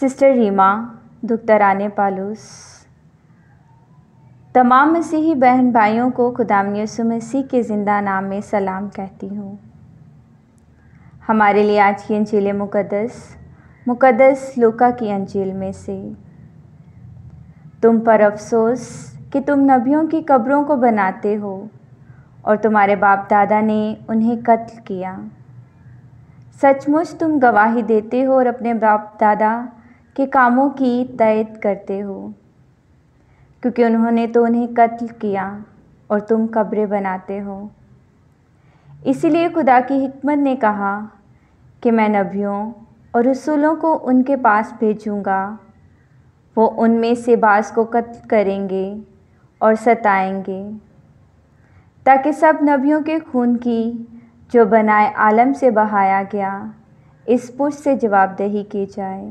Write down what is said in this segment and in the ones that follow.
sister Reema दुख्तरान Paulus तमाम मसीही बहन भाइयों को खुदाम यसु मसीह के ज़िंदा नाम में सलाम कहती हूँ हमारे लिए आज की अंजील मुकदस मुकदस लोका की अंजील में से तुम पर अफसोस कि तुम नबियों की कब्रों को बनाते हो और तुम्हारे बाप दादा ने उन्हें कत्ल किया सचमुच तुम गवाही देते हो और अपने बाप दादा के कामों की तायद करते हो क्योंकि उन्होंने तो उन्हें कत्ल किया और तुम कब्रें बनाते हो इसीलिए खुदा की हमत ने कहा कि मैं नबियों और रसूलों को उनके पास भेजूँगा वो उनमें से बास को कत्ल करेंगे और सताएंगे ताकि सब नबियों के खून की जो बनाए आलम से बहाया गया इस पुष्ट से जवाबदेही की जाए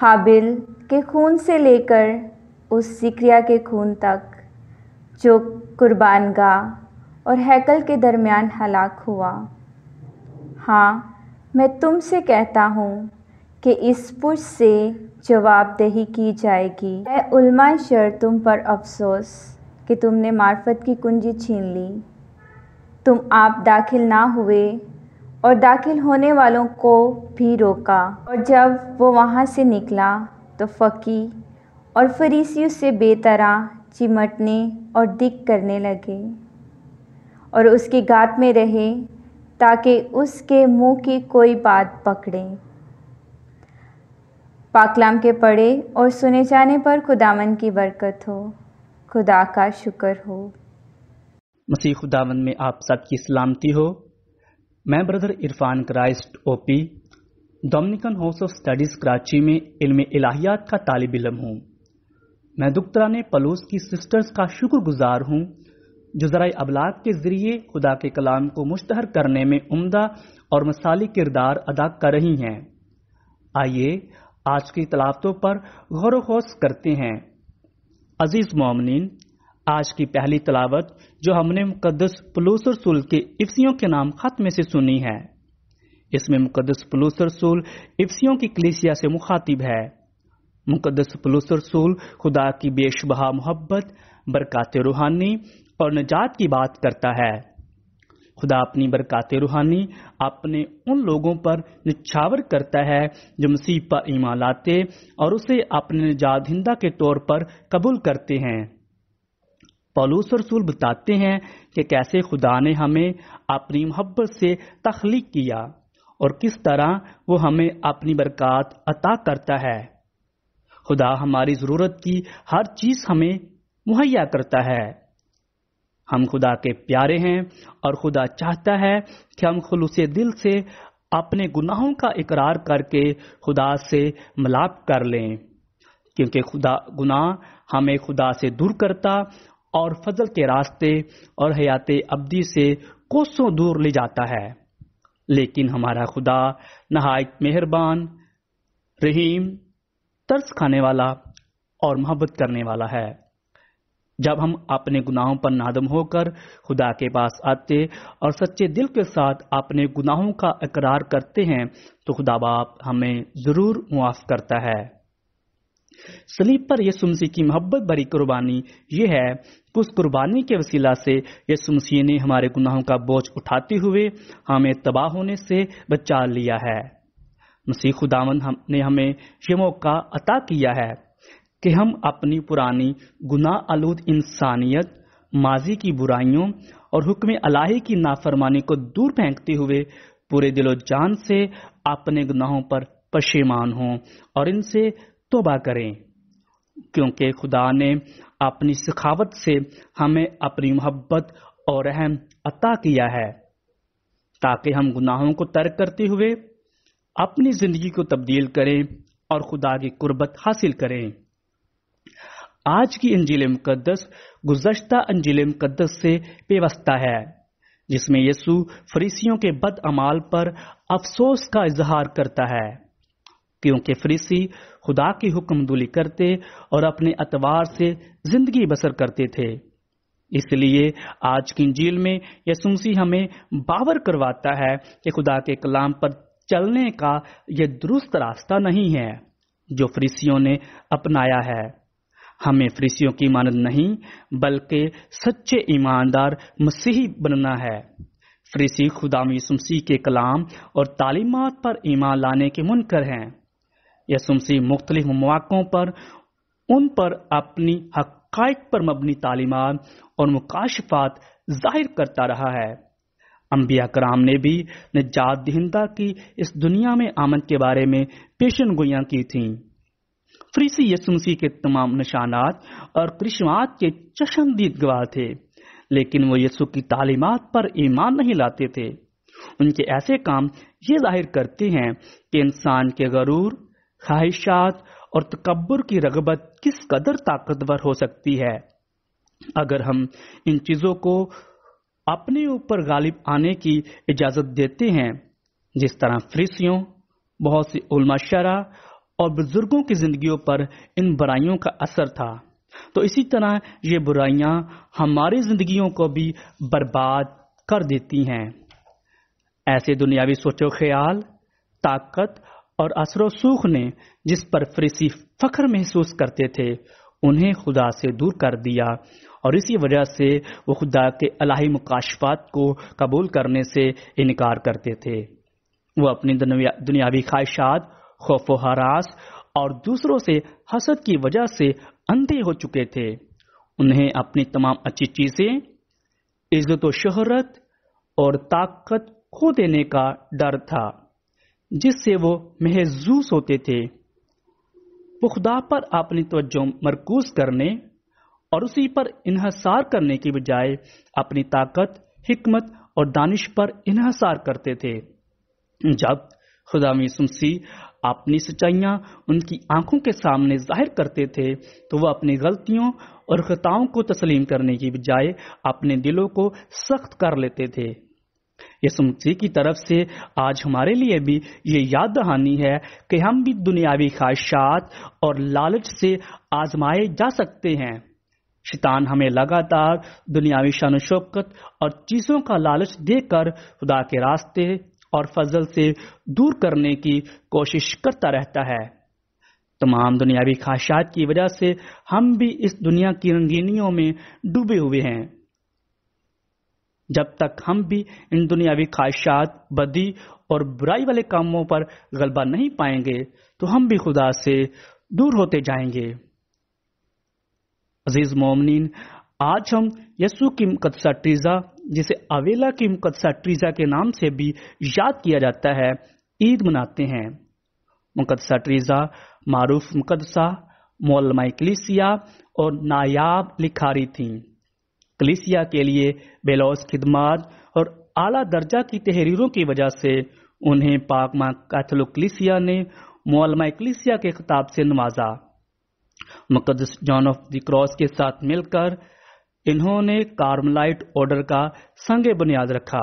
हाबिल के खून से लेकर उस सिक्रिया के खून तक जो कुर्बान गाह और हैकल के दरमियान हलाक हुआ हाँ मैं तुमसे कहता हूँ कि इस पुश से जवाबदेही की जाएगी ए उल्मा शर तुम पर अफसोस कि तुमने मार्फत की कुंजी छीन ली तुम आप दाखिल ना हुए और दाखिल होने वालों को भी रोका और जब वो वहाँ से निकला तो फ़की और फरीसी से बेतरा चिमटने और दिक करने लगे और उसकी गात में रहे ताकि उसके मुंह की कोई बात पकड़े पाकलाम के पढ़े और सुने जाने पर खुदावन की बरकत हो खुदा का शुक्र हो मसीह खुदावन में आप सबकी सलामती हो मैं brother Irfan Christ OP Dominican house of studies Karachi में इल्म इलाहियात का तालब इलम हूँ मैं दुखतरा ने पलोस की सिस्टर्स का शुक्रगुजार हूँ जो जरा अबलाग के जरिए खुदा के कलाम को मुश्तहर करने में उम्दा और मसाली किरदार अदा कर रही हैं आइए आज की तलावतों पर गौर वोस करते हैं अजीज मोमिन आज की पहली तलावत जो हमने मुकदस पुलूस रसूल के इफ्सियों के नाम खत में से सुनी है इसमें मुकदस पुलूस रसूल इफ्सियों की कलिसिया से मुखातिब है मुकदस पलूस रसूल खुदा की बेशबहा मोहब्बत बरकत रूहानी और निजात की बात करता है खुदा अपनी बरकत रूहानी अपने उन लोगों पर निछावर करता है जो मुसीब पर ईमान लाते और उसे अपने निजात हिंदा के तौर पर कबूल करते हैं पलूस रसूल बताते हैं कि कैसे खुदा ने हमें अपनी मोहब्बत से तख्लीक किया और किस तरह वो हमें अपनी बरकत अता करता है खुदा हमारी ज़रूरत की हर चीज़ हमें मुहैया करता है हम खुदा के प्यारे हैं और खुदा चाहता है कि हम खुलूस दिल से अपने गुनाहों का इकरार करके खुदा से मलाप कर लें क्योंकि खुदा गुनाह हमें खुदा से दूर करता और फजल के रास्ते और हयात अब्दी से कोसों दूर ले जाता है लेकिन हमारा खुदा नहायत मेहरबान रहीम तर्स खाने वाला और मोहब्बत करने वाला है जब हम अपने गुनाहों पर नादम होकर खुदा के पास आते और सच्चे दिल के साथ अपने गुनाहों का इकरार करते हैं तो खुदा बाप हमें ज़रूर मुआफ़ करता है सलीब पर यसु मसीह की मोहब्बत भरी कुर्बानी ये है कि उस कुर्बानी के वसीला से यसु मसीह ने हमारे गुनाहों का बोझ उठाते हुए हमें तबाह होने से बचा लिया है मसीह खुदावन हम, ने हमें ये मौका अता किया है कि हम अपनी पुरानी गुनाह आलूद इंसानियत माजी की बुराइयों और हुक्म अलाही की नाफरमानी को दूर फेंकते हुए पूरे दिलो जान से अपने गुनाहों पर पशेमान हों और इनसे तोबा करें क्योंकि खुदा ने अपनी सखावत से हमें अपनी मोहब्बत और रहम अता किया है ताकि हम गुनाहों को तर्क करते हुए अपनी जिंदगी को तब्दील करें और खुदा की कुर्बत हासिल करें आज की अंजील मुकदस गुजशत अंजील मुकदस से पेवस्ता है जिसमें यीशु फरीसियों के बदअमाल पर अफसोस का इजहार करता है क्योंकि फरीसी खुदा की हुक्मदुली करते और अपने अतवार से जिंदगी बसर करते थे इसलिए आज की झील में यसुमसी हमें बावर करवाता है कि खुदा के कलाम पर चलने का यह दुरुस्त रास्ता नहीं है जो फ्रीसियों ने अपनाया है हमें फ्रीसियों की मानद नहीं बल्कि सच्चे ईमानदार मसीही बनना है फ्रीसी खुदा यसुमसी के कलाम और तालीमत पर ईमान लाने के मुनकर हैं यसुमसी मुख्तलिफ मौक़ों पर उन पर अपनी हक़ पर मबनी तालीमत और मुकाशफात जाहिर करता रहा है अम्बिया कराम ने भी निजात दहिंदा की इस दुनिया में आमद के बारे में पेशन गोयाँ की थी फ्रीसी यसुमसी के तमाम निशानात और कृष्मात के चशमदीद गवाह थे लेकिन वो यसु की तालीमत पर ईमान नहीं लाते थे उनके ऐसे काम ये जाहिर करते हैं कि इंसान के गरूर ख्वाहिशात और तकबर की रगबत किस कदर ताकतवर हो सकती है अगर हम इन चीज़ों को अपने ऊपर गालिब आने की इजाज़त देते हैं जिस तरह फ्रिसियों बहुत सी उलमा शरा और बुजुर्गों की जिंदगियों पर इन बुराइयों का असर था तो इसी तरह ये बुराइयां हमारी जिंदगियों को भी बर्बाद कर देती हैं ऐसे दुनियावी सोचो ख्याल ताकत और असर सूख ने जिस पर फरीसी फख्र महसूस करते थे उन्हें खुदा से दूर कर दिया और इसी वजह से वो खुदा के अलाही मुकाशफात को कबूल करने से इनकार करते थे वो अपनी दुनियावी ख्वाहिशात खौफो हरास और दूसरों से हसद की वजह से अंधे हो चुके थे उन्हें अपनी तमाम अच्छी चीजें इज्जत शोहरत और ताकत खो देने का डर था जिससे वो महजूस होते थे पुखदा पर अपनी तवज्जो मरकूज करने और उसी पर इन्हसार करने की बजाय अपनी ताकत हिकमत और दानिश पर इन्हसार करते थे जब खुदा सुमसी अपनी सच्चाइयां उनकी आंखों के सामने जाहिर करते थे तो वह अपनी गलतियों और खताओं को तस्लीम करने की बजाय अपने दिलों को सख्त कर लेते थे यसु मसीह की तरफ से आज हमारे लिए भी ये याद दहानी है कि हम भी दुनियावी ख्वाहिशात और लालच से आजमाए जा सकते हैं शैतान हमें लगातार दुनियावी शान शौकत और चीजों का लालच देकर खुदा के रास्ते और फजल से दूर करने की कोशिश करता रहता है तमाम दुनियावी ख्वाहिशात की वजह से हम भी इस दुनिया की रंगीनियों में डूबे हुए हैं जब तक हम भी इन दुनियावी ख्वाहिशात बदी और बुराई वाले कामों पर गलबा नहीं पाएंगे तो हम भी खुदा से दूर होते जाएंगे अजीज मोमिन आज हम यसु की मुकदसा ट्रीजा जिसे अवेला की मुकदसा ट्रीजा के नाम से भी याद किया जाता है ईद मनाते हैं मुकदसा ट्रीजा मारूफ मुकदसा मोलमा कलिसिया और नायाब लिखारी थी कलिसिया के लिए बेलौस खिदमात और आला दर्जा की तहरीरों की वजह से उन्हें पाकमा कैथोलिक कलिसिया ने मोलमा कलिसिया के खिताब से नवाजा मुकदस जॉन ऑफ द क्रॉस के साथ मिलकर इन्होंने कार्मलाइट ऑर्डर का संग बुनियाद रखा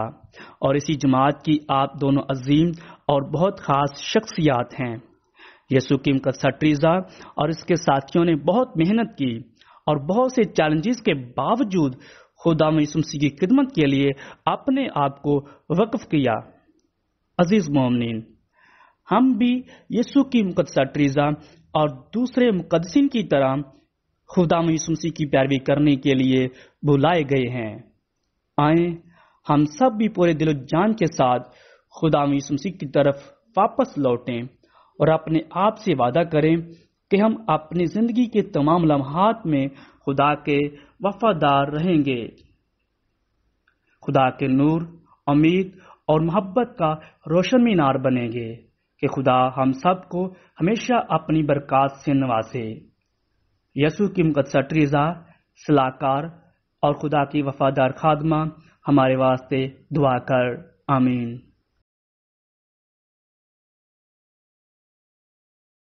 और इसी जमात की आप दोनों अजीम और बहुत खास शख्सियात हैं यसुकीम का सट्रीजा और इसके साथियों ने बहुत मेहनत की और बहुत से चैलेंजेस के बावजूद खुदा मसीह की खिदमत के लिए अपने आप को वक्फ किया अजीज मोमिन हम भी यीशु की मुकदसा ट्रीजा और दूसरे मुकदसिन की तरह खुदा मसीह की पैरवी करने के लिए बुलाए गए हैं आए हम सब भी पूरे दिलो जान के साथ खुदा मसीह की तरफ वापस लौटें और अपने आप से वादा करें कि हम अपनी जिंदगी के तमाम लम्हात में खुदा के वफादार रहेंगे खुदा के नूर उम्मीद और मोहब्बत का रोशन मीनार बनेंगे कि खुदा हम सबको हमेशा अपनी बरकत से नवाजे यसु की मुकदसा ट्रीजा सलाहकार और खुदा की वफादार खादमा हमारे वास्ते दुआ कर आमीन